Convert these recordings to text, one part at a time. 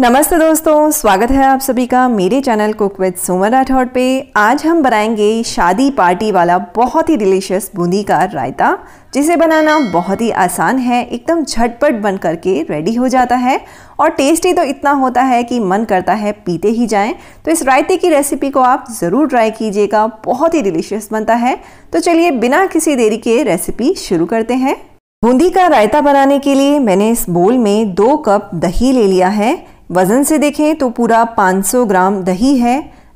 नमस्ते दोस्तों स्वागत है आप सभी का मेरे channel cook with Soma Rathore पे आज हम बनाएंगे शादी पार्टी वाला बहुत ही डिलीशियस बूंदी का रायता जिसे बनाना बहुत ही आसान है एकदम झटपट बन करके रेडी हो जाता है और टेस्टी तो इतना होता है कि मन करता है पीते ही जाएं तो इस रायते की रेसिपी को आप ज़रूर ट्राई कीजिएगा बहुत ही डिलीशियस बनता है तो चलिए बिना किसी देरी के रेसिपी शुरू करते हैं बूंदी का रायता बनाने के लिए मैंने इस बोल में दो कप दही ले लिया है वज़न से देखें तो पूरा 500 ग्राम दही है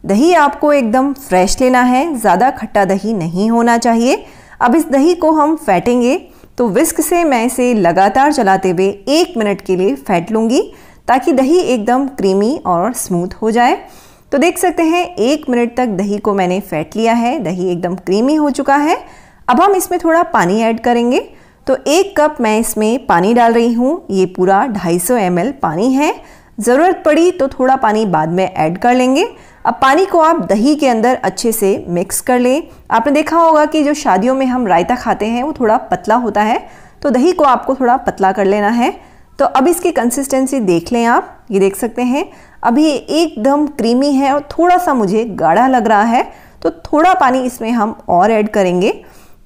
दही आपको एकदम फ्रेश लेना है ज़्यादा खट्टा दही नहीं होना चाहिए अब इस दही को हम फैटेंगे तो विस्क से मैं इसे लगातार चलाते हुए एक मिनट के लिए फैट लूँगी ताकि दही एकदम क्रीमी और स्मूथ हो जाए तो देख सकते हैं एक मिनट तक दही को मैंने फेंट लिया है दही एकदम क्रीमी हो चुका है अब हम इसमें थोड़ा पानी ऐड करेंगे तो एक कप मैं इसमें पानी डाल रही हूँ ये पूरा 250 सौ पानी है ज़रूरत पड़ी तो थोड़ा पानी बाद में ऐड कर लेंगे अब पानी को आप दही के अंदर अच्छे से मिक्स कर लें आपने देखा होगा कि जो शादियों में हम रायता खाते हैं वो थोड़ा पतला होता है तो दही को आपको थोड़ा पतला कर लेना है तो अब इसकी कंसिस्टेंसी देख लें आप ये देख सकते हैं अभी एकदम क्रीमी है और थोड़ा सा मुझे गाढ़ा लग रहा है तो थोड़ा पानी इसमें हम और ऐड करेंगे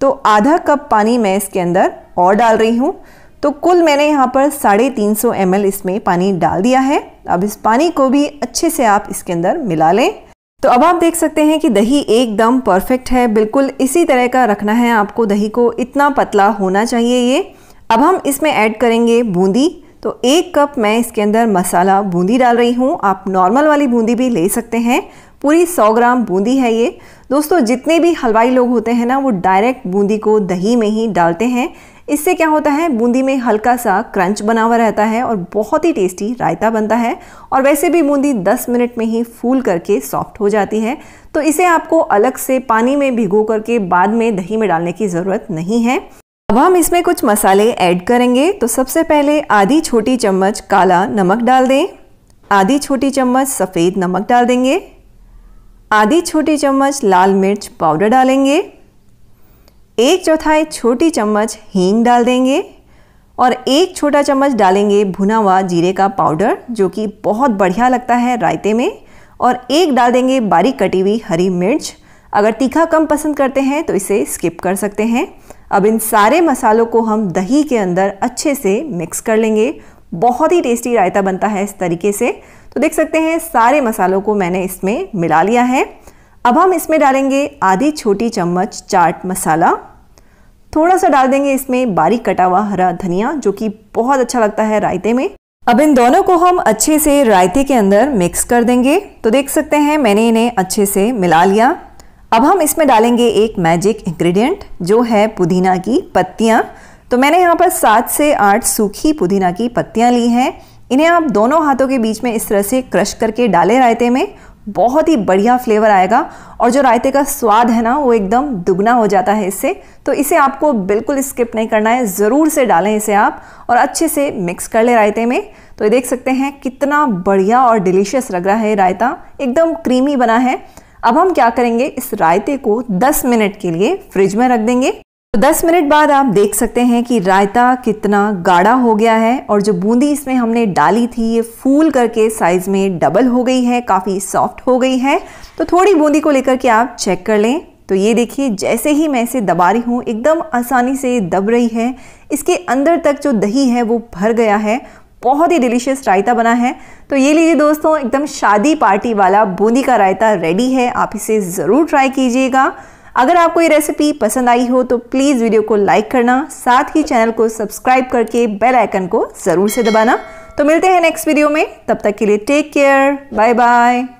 तो आधा कप पानी मैं इसके अंदर और डाल रही हूँ तो कुल मैंने यहाँ पर साढ़े तीन सौ एम इसमें पानी डाल दिया है अब इस पानी को भी अच्छे से आप इसके अंदर मिला लें तो अब आप देख सकते हैं कि दही एकदम परफेक्ट है बिल्कुल इसी तरह का रखना है आपको दही को इतना पतला होना चाहिए ये अब हम इसमें ऐड करेंगे बूंदी तो एक कप मैं इसके अंदर मसाला बूंदी डाल रही हूँ आप नॉर्मल वाली बूंदी भी ले सकते हैं पूरी 100 ग्राम बूंदी है ये दोस्तों जितने भी हलवाई लोग होते हैं ना वो डायरेक्ट बूंदी को दही में ही डालते हैं इससे क्या होता है बूंदी में हल्का सा क्रंच बना हुआ रहता है और बहुत ही टेस्टी रायता बनता है और वैसे भी बूंदी 10 मिनट में ही फूल करके सॉफ्ट हो जाती है तो इसे आपको अलग से पानी में भिगो करके बाद में दही में डालने की ज़रूरत नहीं है अब हम इसमें कुछ मसाले ऐड करेंगे तो सबसे पहले आधी छोटी चम्मच काला नमक डाल दें आधी छोटी चम्मच सफ़ेद नमक डाल देंगे आधी छोटी चम्मच लाल मिर्च पाउडर डालेंगे एक चौथाई छोटी चम्मच हींग डाल देंगे और एक छोटा चम्मच डालेंगे भुना हुआ जीरे का पाउडर जो कि बहुत बढ़िया लगता है रायते में और एक डाल देंगे बारीक कटी हुई हरी मिर्च अगर तीखा कम पसंद करते हैं तो इसे स्किप कर सकते हैं अब इन सारे मसालों को हम दही के अंदर अच्छे से मिक्स कर लेंगे बहुत ही टेस्टी रायता बनता है इस तरीके से तो देख सकते हैं सारे मसालों को मैंने इसमें मिला लिया है अब हम इसमें डालेंगे आधी छोटी चम्मच चाट मसाला थोड़ा सा डाल देंगे इसमें बारीक कटा हुआ हरा धनिया जो कि बहुत अच्छा लगता है रायते में अब इन दोनों को हम अच्छे से रायते के अंदर मिक्स कर देंगे तो देख सकते हैं मैंने इन्हें अच्छे से मिला लिया अब हम इसमें डालेंगे एक मैजिक इंग्रेडिएंट जो है पुदीना की पत्तियाँ तो मैंने यहाँ पर सात से आठ सूखी पुदीना की पत्तियाँ ली हैं इन्हें आप दोनों हाथों के बीच में इस तरह से क्रश करके डालें रायते में बहुत ही बढ़िया फ्लेवर आएगा और जो रायते का स्वाद है ना वो एकदम दुगना हो जाता है इससे तो इसे आपको बिल्कुल स्किप नहीं करना है ज़रूर से डालें इसे आप और अच्छे से मिक्स कर लें रायते में तो ये देख सकते हैं कितना बढ़िया और डिलीशियस लग रहा है रायता एकदम क्रीमी बना है अब हम क्या करेंगे इस रायते को 10 मिनट के लिए फ्रिज में रख देंगे तो 10 मिनट बाद आप देख सकते हैं कि रायता कितना गाढ़ा हो गया है और जो बूंदी इसमें हमने डाली थी ये फूल करके साइज़ में डबल हो गई है काफ़ी सॉफ्ट हो गई है तो थोड़ी बूंदी को लेकर के आप चेक कर लें तो ये देखिए जैसे ही मैं इसे दबा रही हूँ एकदम आसानी से दब रही है इसके अंदर तक जो दही है वो भर गया है बहुत ही डिलीशियस रायता बना है तो ये लीजिए दोस्तों एकदम शादी पार्टी वाला बूंदी का रायता रेडी है आप इसे ज़रूर ट्राई कीजिएगा अगर आपको ये रेसिपी पसंद आई हो तो प्लीज़ वीडियो को लाइक करना साथ ही चैनल को सब्सक्राइब करके बेल आइकन को ज़रूर से दबाना तो मिलते हैं नेक्स्ट वीडियो में तब तक के लिए टेक केयर बाय बाय